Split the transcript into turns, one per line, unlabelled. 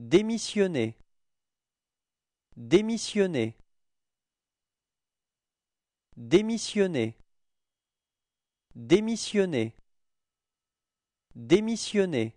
Démissionner Démissionner Démissionner Démissionner Démissionner